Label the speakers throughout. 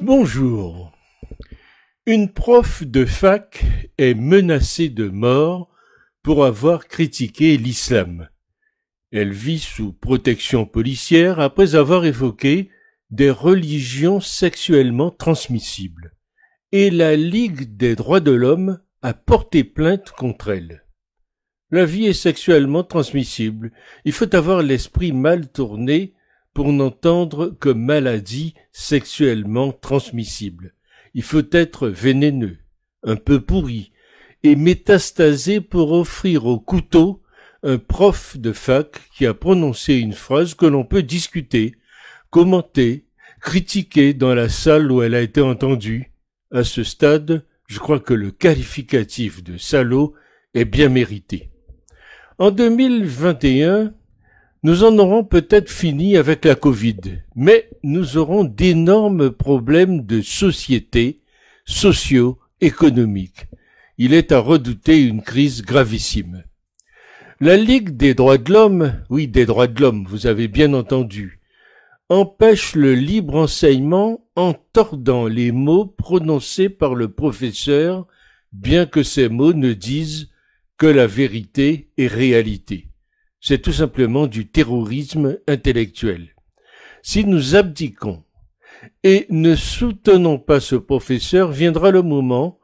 Speaker 1: Bonjour. Une prof de fac est menacée de mort pour avoir critiqué l'islam. Elle vit sous protection policière après avoir évoqué des religions sexuellement transmissibles. Et la Ligue des droits de l'homme a porté plainte contre elle. La vie est sexuellement transmissible. Il faut avoir l'esprit mal tourné pour n'entendre que maladie sexuellement transmissible. Il faut être vénéneux, un peu pourri, et métastasé pour offrir au couteau un prof de fac qui a prononcé une phrase que l'on peut discuter, commenter, critiquer dans la salle où elle a été entendue. À ce stade, je crois que le qualificatif de salaud est bien mérité. En 2021, nous en aurons peut-être fini avec la Covid, mais nous aurons d'énormes problèmes de société, sociaux, économiques. Il est à redouter une crise gravissime. La Ligue des droits de l'homme, oui des droits de l'homme, vous avez bien entendu, empêche le libre enseignement en tordant les mots prononcés par le professeur, bien que ces mots ne disent que la vérité est réalité. C'est tout simplement du terrorisme intellectuel. Si nous abdiquons et ne soutenons pas ce professeur, viendra le moment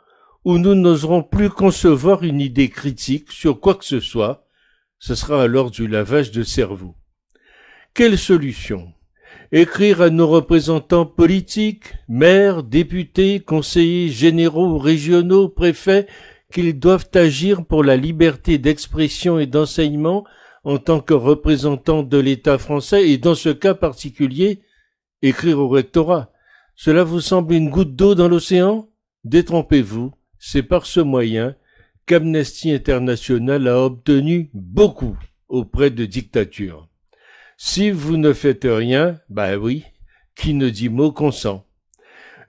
Speaker 1: où nous n'oserons plus concevoir une idée critique sur quoi que ce soit, ce sera alors du lavage de cerveau. Quelle solution Écrire à nos représentants politiques, maires, députés, conseillers généraux, régionaux, préfets, qu'ils doivent agir pour la liberté d'expression et d'enseignement en tant que représentants de l'État français et dans ce cas particulier, écrire au rectorat. Cela vous semble une goutte d'eau dans l'océan? Détrompez-vous, c'est par ce moyen qu'Amnesty International a obtenu beaucoup auprès de dictatures. Si vous ne faites rien, bah oui, qui ne dit mot consent.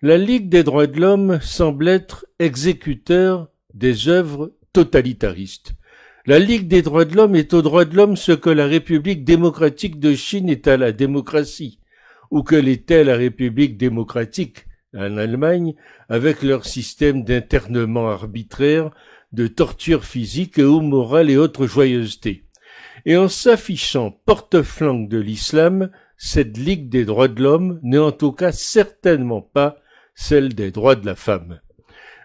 Speaker 1: La Ligue des droits de l'homme semble être exécuteur des œuvres totalitaristes. La Ligue des droits de l'homme est aux droits de l'homme ce que la République démocratique de Chine est à la démocratie, ou que l'était la République démocratique en Allemagne avec leur système d'internement arbitraire, de torture physique ou morale et autres joyeusetés. Et en s'affichant porte-flanque de l'islam, cette Ligue des droits de l'homme n'est en tout cas certainement pas celle des droits de la femme.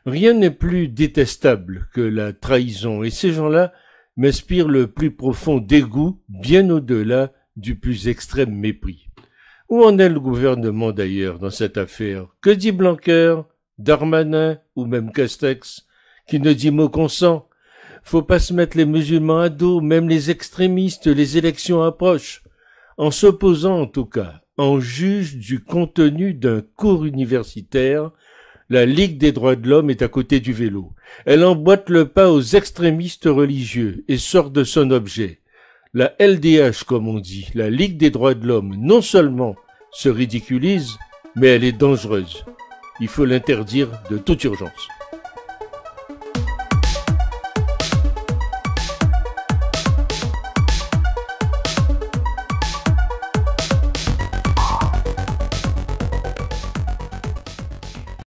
Speaker 1: Rien n'est plus détestable que la trahison, et ces gens-là m'inspirent le plus profond dégoût, bien au-delà du plus extrême mépris. Où en est le gouvernement d'ailleurs dans cette affaire Que dit Blanquer, Darmanin ou même Castex, qui ne dit mot consent Faut pas se mettre les musulmans à dos, même les extrémistes, les élections approchent. En s'opposant en tout cas, en juge du contenu d'un cours universitaire, la Ligue des droits de l'homme est à côté du vélo. Elle emboîte le pas aux extrémistes religieux et sort de son objet. La LDH, comme on dit, la Ligue des droits de l'homme, non seulement se ridiculise, mais elle est dangereuse. Il faut l'interdire de toute urgence.